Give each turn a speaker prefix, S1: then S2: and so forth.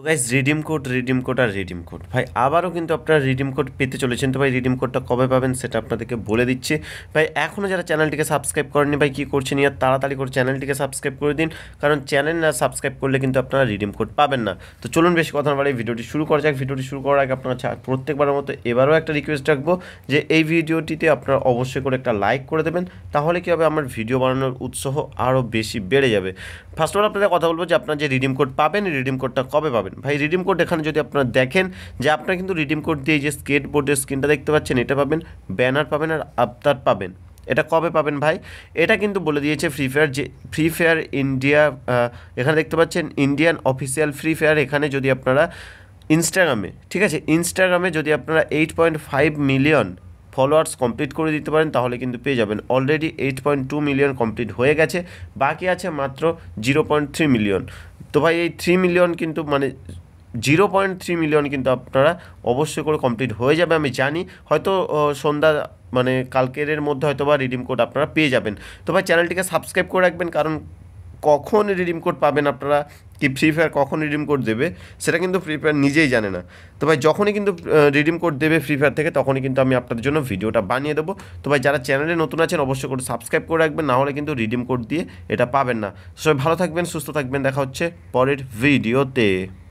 S1: তো guys redeem code redeem code আর redeem code ভাই আবারও কিন্তু আপনারা রিডিম কোড পেতে চলেছেন তো ভাই রিডিম কোডটা কবে পাবেন সেটা আপনাদেরকে বলে দিচ্ছি ভাই এখনও যারা চ্যানেলটিকে সাবস্ক্রাইব করেনি ভাই কী করছেন ইয়ার তাড়াতাড়ি করে চ্যানেলটিকে সাবস্ক্রাইব করে দিন কারণ চ্যানেল না সাবস্ক্রাইব করলে কিন্তু আপনারা রিডিম কোড পাবেন না তো চলুন বেশি কথা বলে ভিডিওটি শুরু করা যাক ভিডিওটি শুরু করার আগে আপনারা প্রত্যেকবারের মতো এবারও একটা রিকোয়েস্ট রাখবো যে এই ভিডিওটিতে আপনারা অবশ্যই করে একটা লাইক করে দেবেন তাহলে কী হবে আমার ভিডিও বানানোর উৎসাহ আরও বেশি বেড়ে যাবে ফার্স্ট অফ অল আপনাদের কথা বলবো যে আপনারা যে রিডিম কোড পাবেন রিডিম কোডটা কবে পাবেন পাবেন ভাই রিডিম কোড এখানে যদি আপনারা দেখেন যে আপনারা কিন্তু রিডিম কোড দিয়ে যে স্কেটবোর্ডের স্ক্রিনটা দেখতে পাচ্ছেন এটা পাবেন ব্যানার পাবেন আর আফতার পাবেন এটা কবে পাবেন ভাই এটা কিন্তু বলে দিয়েছে ফ্রি ফায়ার যে ফ্রি ফায়ার ইন্ডিয়া এখানে দেখতে পাচ্ছেন ইন্ডিয়ান অফিসিয়াল ফ্রি ফায়ার এখানে যদি আপনারা ইনস্টাগ্রামে ঠিক আছে ইনস্টাগ্রামে যদি আপনারা eight point five million followers complete করে দিতে পারেন তাহলে কিন্তু পেয়ে যাবেন already eight point two million complete হয়ে গেছে বাকি আছে মাত্র জিরো পয়েন্ট থ্রি মিলিয়ন তো ভাই এই থ্রি মিলিয়ন কিন্তু মানে জিরো পয়েন্ট থ্রি মিলিয়ন কিন্তু আপনারা অবশ্যই করে কমপ্লিট হয়ে যাবে আমি জানি হয়তো সন্ধ্যা মানে কালকের মধ্যে হয়তো বা রিডিম কোড আপনারা পেয়ে যাবেন তো ভাই চ্যানেলটিকে সাবস্ক্রাইব করে রাখবেন কারণ কখন রিডিম কোড পাবেন আপনারা কি ফ্রি ফায়ার কখন রিডিম কোড দেবে সেটা কিন্তু ফ্রি ফায়ার নিজেই জানে না তো ভাই যখনই কিন্তু রিডিম কোড দেবে ফ্রি ফায়ার থেকে তখনই কিন্তু আমি আপনাদের জন্য ভিডিওটা বানিয়ে দেবো তো ভাই যারা চ্যানেলে নতুন আছেন অবশ্যই করে সাবস্ক্রাইব করে রাখবেন না হলে কিন্তু রিডিম কোড দিয়ে এটা পাবেন না সবাই ভালো থাকবেন সুস্থ থাকবেন দেখা হচ্ছে পরের ভিডিওতে